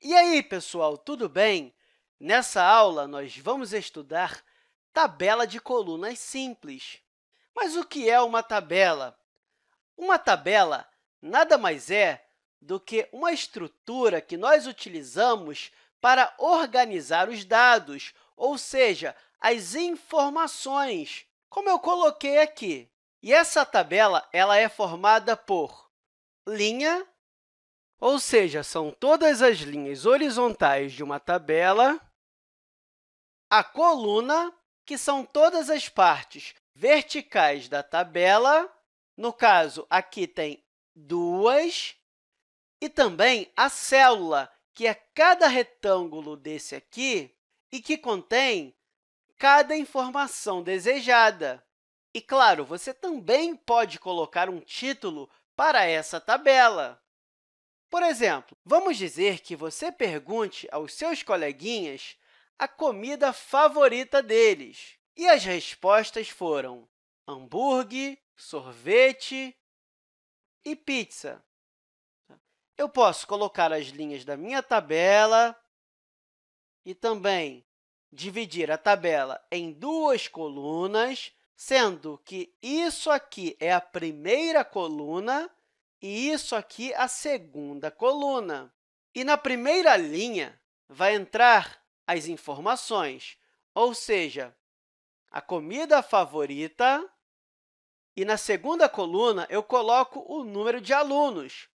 E aí, pessoal, tudo bem? Nessa aula, nós vamos estudar tabela de colunas simples. Mas o que é uma tabela? Uma tabela nada mais é do que uma estrutura que nós utilizamos para organizar os dados, ou seja, as informações, como eu coloquei aqui. E essa tabela ela é formada por linha ou seja, são todas as linhas horizontais de uma tabela, a coluna, que são todas as partes verticais da tabela, no caso, aqui tem duas, e também a célula, que é cada retângulo desse aqui e que contém cada informação desejada. E, claro, você também pode colocar um título para essa tabela. Por exemplo, vamos dizer que você pergunte aos seus coleguinhas a comida favorita deles. E as respostas foram hambúrguer, sorvete e pizza. Eu posso colocar as linhas da minha tabela e também dividir a tabela em duas colunas, sendo que isso aqui é a primeira coluna e isso aqui é a segunda coluna. E na primeira linha vai entrar as informações, ou seja, a comida favorita. E na segunda coluna, eu coloco o número de alunos.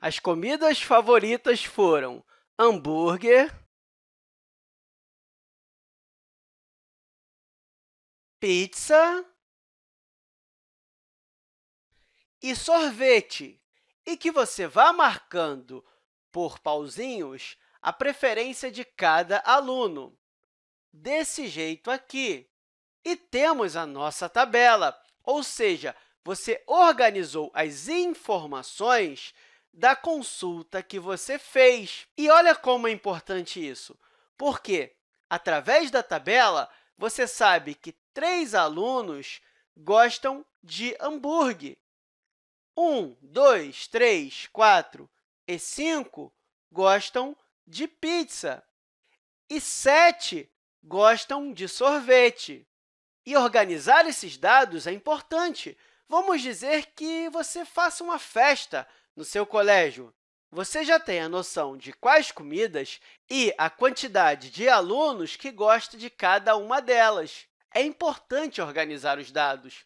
As comidas favoritas foram hambúrguer, pizza e sorvete, e que você vá marcando por pauzinhos a preferência de cada aluno, desse jeito aqui. E temos a nossa tabela, ou seja, você organizou as informações da consulta que você fez. E olha como é importante isso, porque, através da tabela, você sabe que três alunos gostam de hambúrguer 1, 2, 3, 4 e 5 gostam de pizza. E 7 gostam de sorvete. E organizar esses dados é importante. Vamos dizer que você faça uma festa no seu colégio. Você já tem a noção de quais comidas e a quantidade de alunos que gosta de cada uma delas. É importante organizar os dados.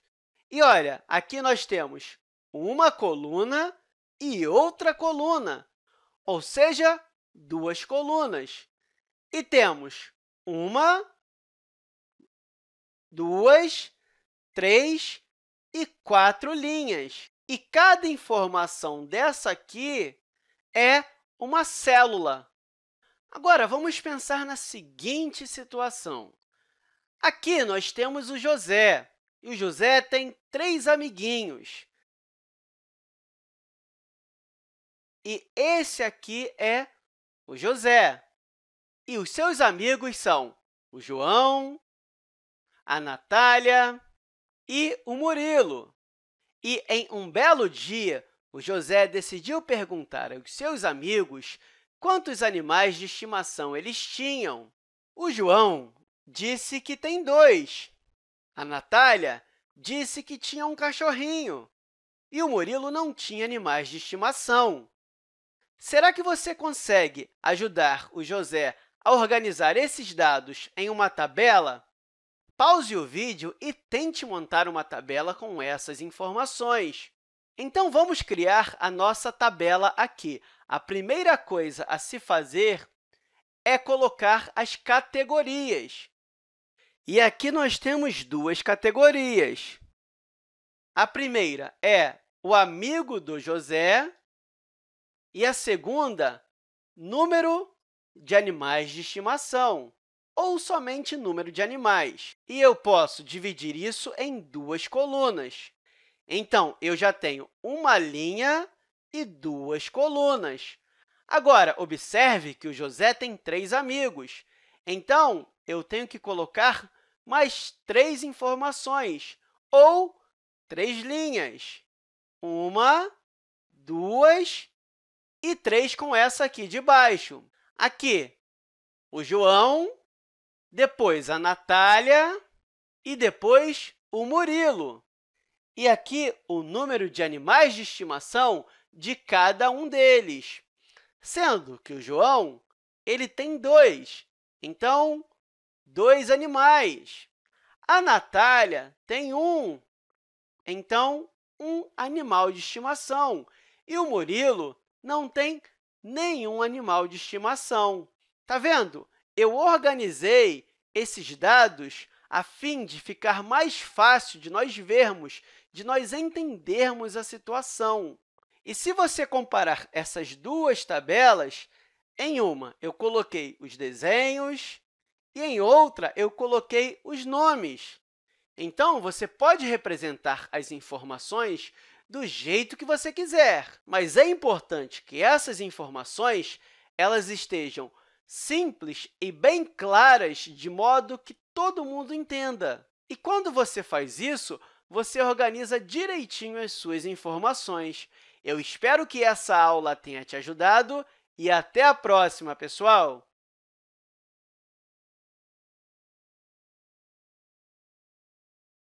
E olha, aqui nós temos uma coluna e outra coluna, ou seja, duas colunas. E temos uma, duas, três e quatro linhas. E cada informação dessa aqui é uma célula. Agora, vamos pensar na seguinte situação. Aqui nós temos o José, e o José tem três amiguinhos. E esse aqui é o José. E os seus amigos são o João, a Natália e o Murilo. E em um belo dia, o José decidiu perguntar aos seus amigos quantos animais de estimação eles tinham. O João disse que tem dois. A Natália disse que tinha um cachorrinho. E o Murilo não tinha animais de estimação. Será que você consegue ajudar o José a organizar esses dados em uma tabela? Pause o vídeo e tente montar uma tabela com essas informações. Então, vamos criar a nossa tabela aqui. A primeira coisa a se fazer é colocar as categorias. E aqui nós temos duas categorias. A primeira é o amigo do José e a segunda, número de animais de estimação, ou somente número de animais. E eu posso dividir isso em duas colunas. Então, eu já tenho uma linha e duas colunas. Agora, observe que o José tem três amigos. Então, eu tenho que colocar mais três informações, ou três linhas. Uma, duas e 3 com essa aqui de baixo. Aqui, o João, depois a Natália e depois o Murilo. E aqui o número de animais de estimação de cada um deles, sendo que o João ele tem dois, então, dois animais. A Natália tem um, então, um animal de estimação. E o Murilo não tem nenhum animal de estimação. Está vendo? Eu organizei esses dados a fim de ficar mais fácil de nós vermos, de nós entendermos a situação. E se você comparar essas duas tabelas, em uma eu coloquei os desenhos e em outra eu coloquei os nomes. Então, você pode representar as informações do jeito que você quiser. Mas é importante que essas informações elas estejam simples e bem claras, de modo que todo mundo entenda. E quando você faz isso, você organiza direitinho as suas informações. Eu espero que essa aula tenha te ajudado e até a próxima, pessoal!